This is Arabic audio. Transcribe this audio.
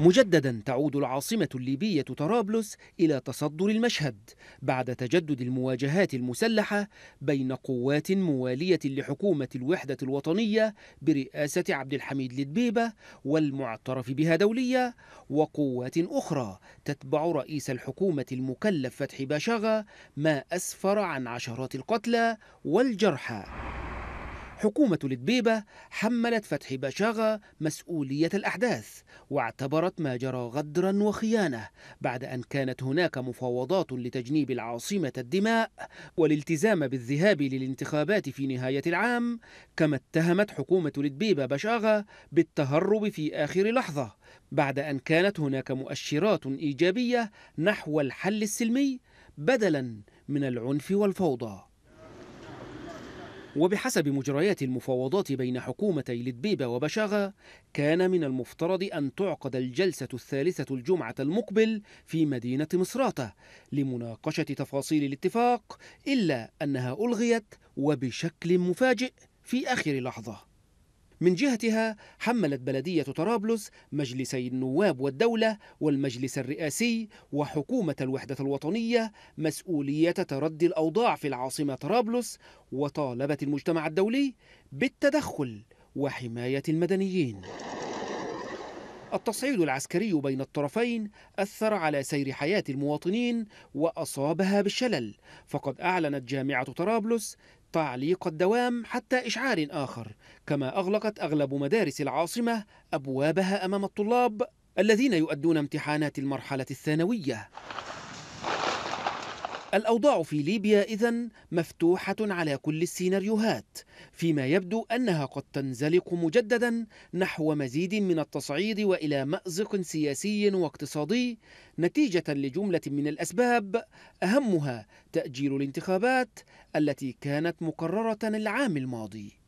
مجددا تعود العاصمة الليبية طرابلس إلى تصدر المشهد بعد تجدد المواجهات المسلحة بين قوات موالية لحكومة الوحدة الوطنية برئاسة عبد الحميد لدبيبة والمعترف بها دولية وقوات أخرى تتبع رئيس الحكومة المكلف فتحي باشاغا ما أسفر عن عشرات القتلى والجرحى حكومة الدبيبة حملت فتحي بشاغة مسؤولية الأحداث واعتبرت ما جرى غدرا وخيانة بعد أن كانت هناك مفاوضات لتجنيب العاصمة الدماء والالتزام بالذهاب للانتخابات في نهاية العام كما اتهمت حكومة الدبيبة بشاغة بالتهرب في آخر لحظة بعد أن كانت هناك مؤشرات إيجابية نحو الحل السلمي بدلا من العنف والفوضى وبحسب مجريات المفاوضات بين حكومتي لدبيبة وبشاغة كان من المفترض أن تعقد الجلسة الثالثة الجمعة المقبل في مدينة مصراتة لمناقشة تفاصيل الاتفاق إلا أنها ألغيت وبشكل مفاجئ في آخر لحظة من جهتها حملت بلدية طرابلس مجلسي النواب والدولة والمجلس الرئاسي وحكومة الوحدة الوطنية مسؤولية تردي الأوضاع في العاصمة طرابلس وطالبت المجتمع الدولي بالتدخل وحماية المدنيين التصعيد العسكري بين الطرفين أثر على سير حياة المواطنين وأصابها بالشلل فقد أعلنت جامعة طرابلس تعليق الدوام حتى إشعار آخر كما أغلقت أغلب مدارس العاصمة أبوابها أمام الطلاب الذين يؤدون امتحانات المرحلة الثانوية الأوضاع في ليبيا إذا مفتوحة على كل السيناريوهات فيما يبدو أنها قد تنزلق مجددا نحو مزيد من التصعيد وإلى مأزق سياسي واقتصادي نتيجة لجملة من الأسباب أهمها تأجيل الانتخابات التي كانت مقررة العام الماضي